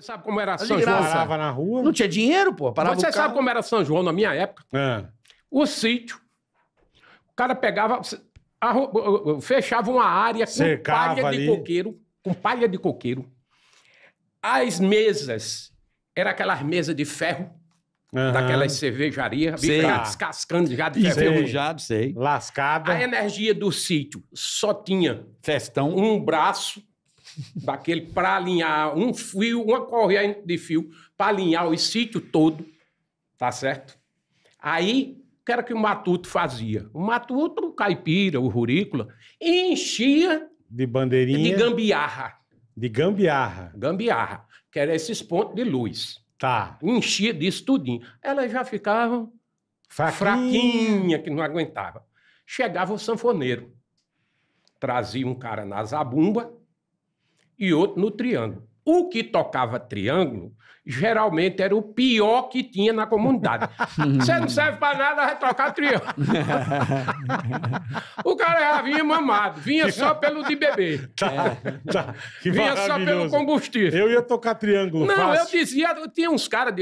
Você sabe como era São João? Parava na rua. Não tinha dinheiro, pô. Parava Você sabe como era São João na minha época? É. O sítio. O cara pegava, fechava uma área com Cercava palha ali. de coqueiro. Com palha de coqueiro. As mesas. Era aquelas mesas de ferro. Aham. Daquelas cervejarias, Sei. já ah. descascando, já de ferro. Enferrujado, sei. Lascada. A energia do sítio só tinha Festão. um braço daquele para alinhar um fio, uma corrente de fio, para alinhar o sítio todo, tá certo? Aí, o que era que o matuto fazia? O matuto, o caipira, o rurícula, enchia de bandeirinha de gambiarra. De gambiarra. Gambiarra, que era esses pontos de luz. Tá. Enchia disso tudinho. Elas já ficavam fraquinha, fraquinha que não aguentava. Chegava o sanfoneiro. Trazia um cara na zabumba, e outro no triângulo. O que tocava triângulo geralmente era o pior que tinha na comunidade. Você não serve para nada, vai tocar triângulo. o cara já vinha mamado, vinha só pelo de bebê. Tá, é. tá. vinha só pelo combustível. Eu ia tocar triângulo. Não, fácil. eu dizia, tinha uns caras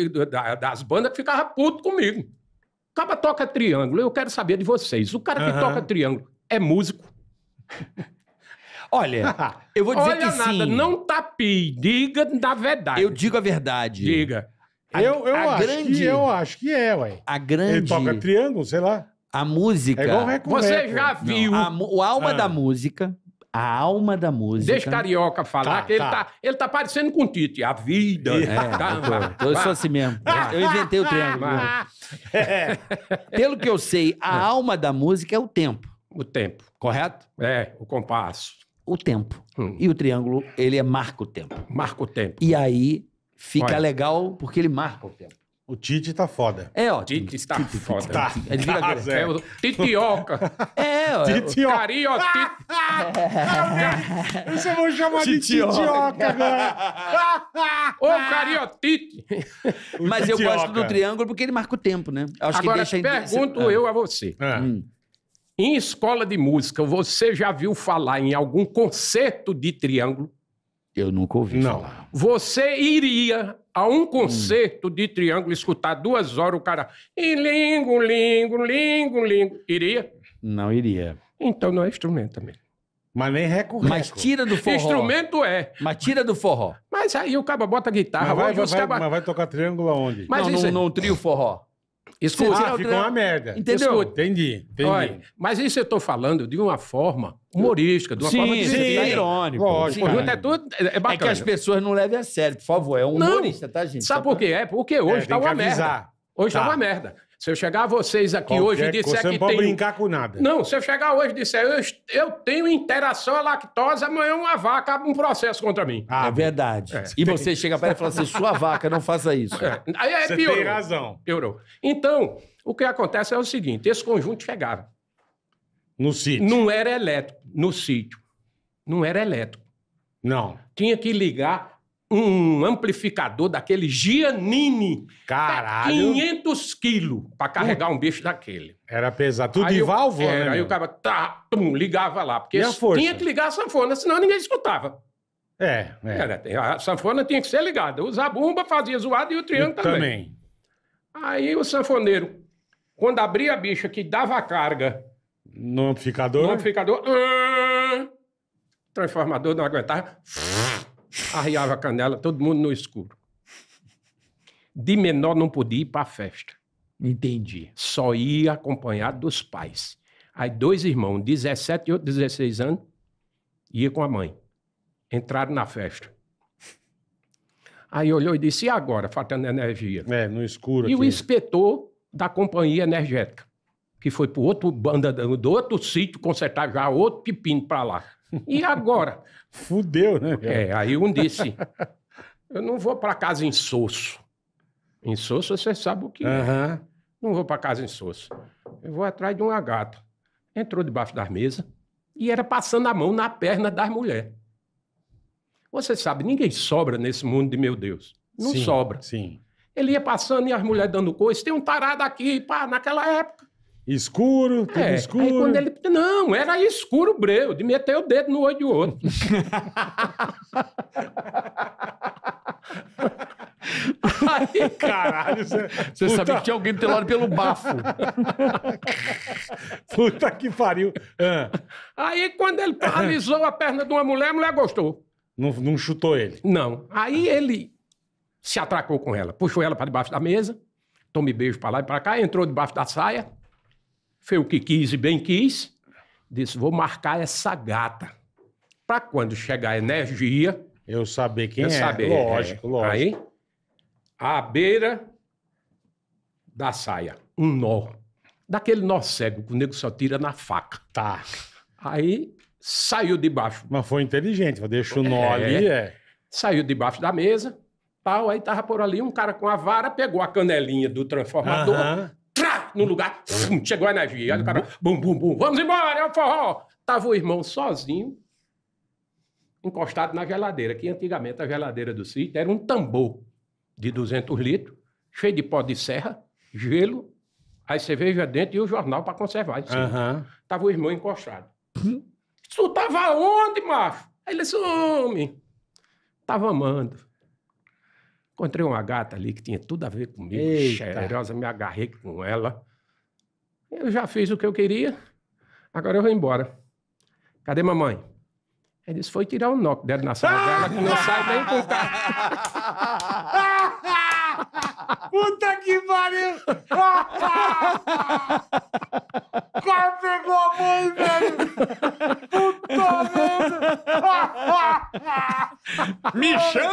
das bandas que ficavam putos comigo. O cara toca triângulo, eu quero saber de vocês. O cara que uhum. toca triângulo é músico. Olha, eu vou dizer Olha que nada, sim. não tapie. Diga da verdade. Eu digo a verdade. Diga. A, eu, eu, a acho grande, que, eu acho que é, ué. A grande... Ele toca triângulo, sei lá. A música... É igual Reco Você já viu... a, o alma ah. da música... A alma da música. Deixa carioca falar, tá, que tá. ele tá. ele tá parecendo com o Tite. A vida. É, né? é tá, eu, sou assim mesmo. Eu inventei o triângulo. É. Pelo que eu sei, a é. alma da música é o tempo. O tempo. Correto? É, o compasso o tempo. Hum. E o triângulo, ele é marca o tempo. Marca o tempo. E aí fica Olha. legal porque ele marca o tempo. O Tite tá foda. É, ó. Tite tá tite, foda. Tite, é tá, ele vira tá, é, Titioca. É, ó. Titioca. Cario, tite. Isso eu vou chamar titioca. de Titioca, velho. Ô, Tite. Mas titioca. eu gosto do triângulo porque ele marca o tempo, né? Acho Agora, que deixa pergunto é. eu a você. É. Hum. Em escola de música, você já viu falar em algum concerto de triângulo? Eu nunca ouvi Não. falar. Você iria a um concerto hum. de triângulo escutar duas horas o cara. E lingo, lingo, lingo, lingo. Iria? Não iria. Então não é instrumento também. Mas nem recorrente. Mas tira do forró. Instrumento é. Mas tira do forró. Mas aí o cara bota guitarra. Mas vai, vai, vai, caba... mas vai tocar triângulo aonde? Mas não, isso... no, é- no trio forró escuta ah, ficou uma merda. Entendeu? Entendi, entendi. Olha, mas isso eu estou falando de uma forma humorística, de uma sim, forma irônica sim, é irônico. Lógico. É, tudo, é, bacana. é que as pessoas não levem a sério, por favor. É um humorista, tá, gente? Sabe por quê? É porque hoje está é, tá uma avisar. merda. Hoje está tá uma merda. Se eu chegar a vocês aqui Qualquer hoje e disser coisa, que. Não pode tem... brincar com nada. Não, se eu chegar hoje e disser eu, eu tenho interação à lactose, amanhã uma vaca abre um processo contra mim. Ah, é verdade. É. E você chega para ela e fala assim: sua vaca, não faça isso. É. Aí é você piorou. tem razão. Piorou. Então, o que acontece é o seguinte: esse conjunto chegava. No sítio. Não era elétrico, no sítio. Não era elétrico. Não. Tinha que ligar um amplificador daquele Giannini. Caralho. 500 quilos pra carregar um bicho daquele. Era pesado. Tudo aí de eu, válvula, era, é, né? Aí o cara tá, tum, ligava lá. Porque tinha que ligar a sanfona, senão ninguém escutava. É, é. Era, a sanfona tinha que ser ligada. O bomba fazia zoado e o triângulo também. também. Aí o sanfoneiro, quando abria a bicha que dava a carga... No amplificador? No amplificador... Hum, transformador não aguentava arriava a canela, todo mundo no escuro. De menor não podia ir para a festa. Entendi. Só ia acompanhado dos pais. Aí dois irmãos, 17 e outro 16 anos, ia com a mãe. Entraram na festa. Aí olhou e disse: e agora, faltando energia? É, no escuro. E aqui. o inspetor da companhia energética, que foi para outro banda, do outro sítio consertar já outro pepino para lá. E agora? Fudeu, né? Cara? É, aí um disse: eu não vou para casa em soço. Em soço você sabe o que uhum. é. Não vou para casa em soço. Eu vou atrás de uma gata. Entrou debaixo das mesas e era passando a mão na perna das mulheres. Você sabe, ninguém sobra nesse mundo de meu Deus. Não sim, sobra. Sim. Ele ia passando e as mulheres dando coisa. Tem um tarado aqui, pá, naquela época. Escuro, tudo é, escuro. Aí quando ele. Não, era escuro breu, de meter o dedo no olho do outro. Aí, caralho, você, você sabia que tinha alguém telado pelo bafo. Puta que pariu. Ah. Aí, quando ele paralisou a perna de uma mulher, a mulher gostou. Não, não chutou ele? Não. Aí ele se atracou com ela, puxou ela para debaixo da mesa, tome beijo para lá e para cá, entrou debaixo da saia. Foi o que quis e bem quis. Disse: vou marcar essa gata. Para quando chegar a energia. Eu saber quem eu é. Saber. É. Lógico, é. lógico. Aí, à beira da saia, um nó. Daquele nó cego que o nego só tira na faca. Tá. Aí saiu debaixo. Mas foi inteligente, deixa o nó é. ali. É. Saiu debaixo da mesa, pau aí tava por ali, um cara com a vara pegou a canelinha do transformador, uh -huh no lugar, chegou a energia. olha o cara, bum, bum, bum, vamos embora, é o forró. Tava o irmão sozinho, encostado na geladeira, que antigamente a geladeira do sítio era um tambor de 200 litros, cheio de pó de serra, gelo, a cerveja dentro e o jornal para conservar. Assim. Uhum. Tava o irmão encostado. Tu tava onde, macho? Aí ele disse, homem, tava amando. Encontrei uma gata ali que tinha tudo a ver comigo, Eita. cheirosa, me agarrei com ela. Eu já fiz o que eu queria, agora eu vou embora. Cadê mamãe? Ele disse, foi tirar o nó nó deram na sala dela, que não sai nem com o Puta que pariu! Cara, pegou a mãe, velho! Puta merda! Me chama!